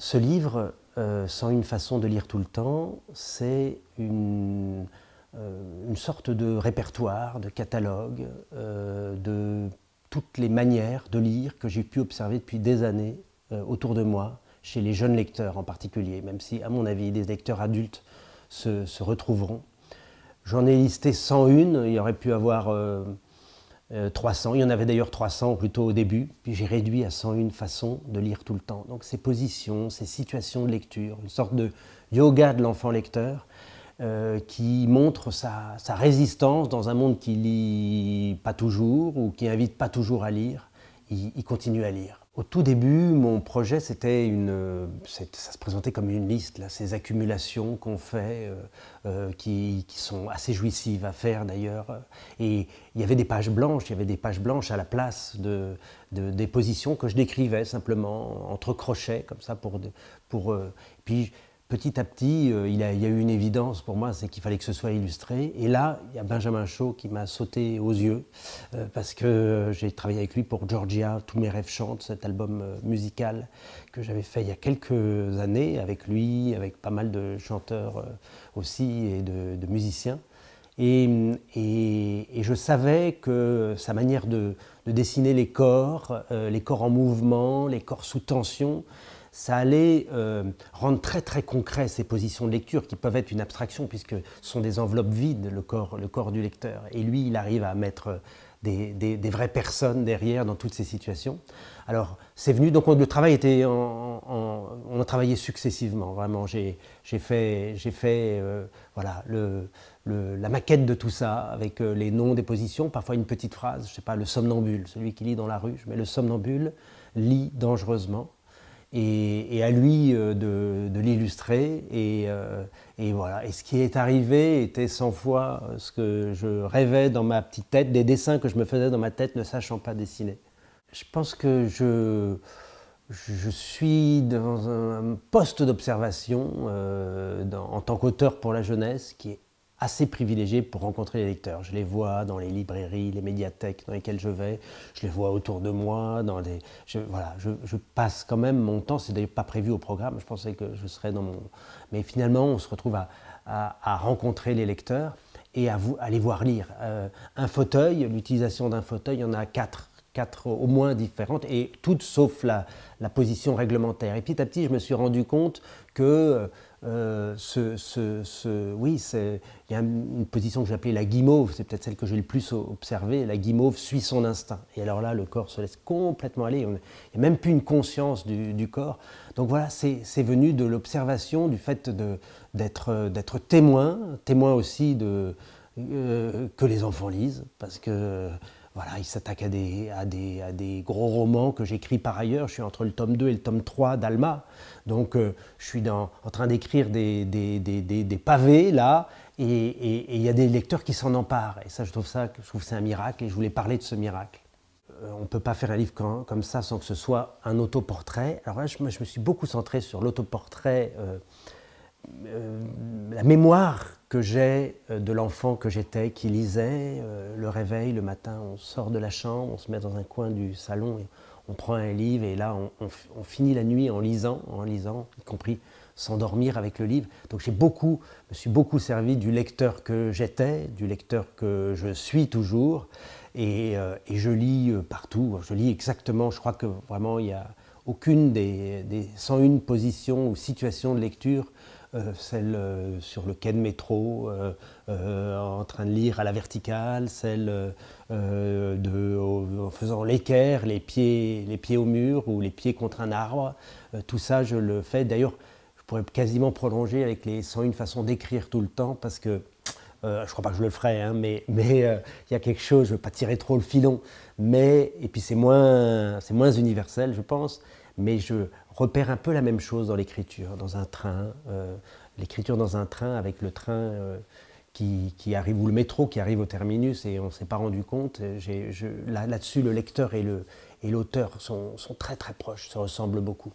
Ce livre, euh, sans une façon de lire tout le temps, c'est une, euh, une, sorte de répertoire, de catalogue, euh, de toutes les manières de lire que j'ai pu observer depuis des années autour de moi, chez les jeunes lecteurs en particulier, même si, à mon avis, des lecteurs adultes se, se retrouveront. J'en ai listé 101, il y aurait pu avoir 300. Euh, il y en avait d'ailleurs 300 plutôt au début, puis j'ai réduit à 101 façons de lire tout le temps. Donc ces positions, ces situations de lecture, une sorte de yoga de l'enfant lecteur euh, qui montre sa, résistance dans un monde qui lit pas toujours ou qui invite pas toujours à lire. il continue à lire. Au tout début, mon projet, c'était une, euh, ça se présentait comme une liste, là, ces accumulations qu'on fait, euh, euh, qui, sont assez jouissives à faire d'ailleurs. Et il y avait des pages blanches, il y avait des pages blanches à la place de, des positions que je décrivais simplement entre crochets, comme ça, pour, pour. puis petit à petit, euh, il, y a eu une évidence pour moi, c'est qu'il fallait que ce soit illustré. Et là, il y a Benjamin Shaw qui m'a sauté aux yeux, euh, parce que j'ai travaillé avec lui pour Georgia, Tous mes rêves chantent, cet album euh, musical que j'avais fait il y a quelques années, avec lui, avec pas mal de chanteurs aussi et de, musiciens. Et, je savais que sa manière de, dessiner les corps, les corps en mouvement, les corps sous tension, ça allait euh, rendre très très concret ces positions de lecture qui peuvent être une abstraction puisque ce sont des enveloppes vides, le corps, le corps du lecteur. Et lui, il arrive à mettre euh, des, des, vraies personnes derrière dans toutes ces situations. Alors, c'est venu, donc le travail était on a travaillé successivement, vraiment. J'ai fait, fait euh, voilà, le, la maquette de tout ça avec les noms des positions, parfois une petite phrase, je sais pas, le somnambule, celui qui lit dans la rue, mais le somnambule lit dangereusement et, à lui euh, de, l'illustrer. Euh, et, voilà. Et ce qui est arrivé était 100 fois euh, ce que je rêvais dans ma petite tête, des dessins que je me faisais dans ma tête ne sachant pas dessiner. Je pense que je, je suis dans un poste d'observation en tant qu'auteur pour la jeunesse qui est assez privilégié pour rencontrer les lecteurs. Je les vois dans les librairies, les médiathèques dans lesquelles je vais, je les vois autour de moi, dans les... Je, voilà, je, passe quand même mon temps, c'est d'ailleurs pas prévu au programme, je pensais que je serais dans mon... Mais finalement, on se retrouve à, à, rencontrer les lecteurs et à, vous, les voir lire. Euh, un fauteuil, l'utilisation d'un fauteuil, il y en a quatre quatre au moins différentes, et toutes sauf la, la, position réglementaire. Et petit à petit, je me suis rendu compte que euh, ce, ce, ce, oui, il y a une position que j'appelais la guimauve, c'est peut-être celle que j'ai le plus observée, la guimauve suit son instinct. Et alors là, le corps se laisse complètement aller, il n'y a même plus une conscience du, du corps. Donc voilà, c'est venu de l'observation, du fait d'être d'être témoin, témoin aussi de, euh, que les enfants lisent, parce que voilà, il s'attaque à des, à, des, à des, gros romans que j'écris par ailleurs. Je suis entre le tome 2 et le tome 3 d'Alma. Donc euh, je suis dans, en train d'écrire des, des, pavés là. Et il y a des lecteurs qui s'en emparent. Et ça, je trouve ça, je trouve c'est un miracle. Et je voulais parler de ce miracle. Euh, on ne peut pas faire un livre comme, comme, ça sans que ce soit un autoportrait. Alors là, je, je me suis beaucoup centré sur l'autoportrait. Euh, euh, la mémoire que j'ai euh, de l'enfant que j'étais, qui lisait, euh, le réveil, le matin, on sort de la chambre, on se met dans un coin du salon, et on prend un livre et là, on, finit la nuit en lisant, en lisant, y compris s'endormir avec le livre. Donc j'ai beaucoup, je me suis beaucoup servi du lecteur que j'étais, du lecteur que je suis toujours, et, je lis partout. Je lis exactement, je crois que vraiment il n'y a aucune des, des 101 positions ou situations de lecture euh, celle euh, sur le quai de métro, euh, en train de lire à la verticale, celle de, en faisant l'équerre, les pieds, les pieds au mur ou les pieds contre un arbre. tout ça, je le fais. D'ailleurs, je pourrais quasiment prolonger avec les 101 façons d'écrire tout le temps parce que je euh, je crois pas que je le ferai, hein, mais euh, il y a quelque chose, je ne veux pas tirer trop le filon. Mais, et puis c'est moins, c'est moins universel, je pense, mais je repère un peu la même chose dans l'écriture, dans un train. Euh, l'écriture dans un train avec le train qui, qui, arrive, ou le métro qui arrive au terminus, et on ne s'est pas rendu compte. là, dessus le lecteur et, le, et l'auteur sont, sont très très proches, se ressemblent beaucoup.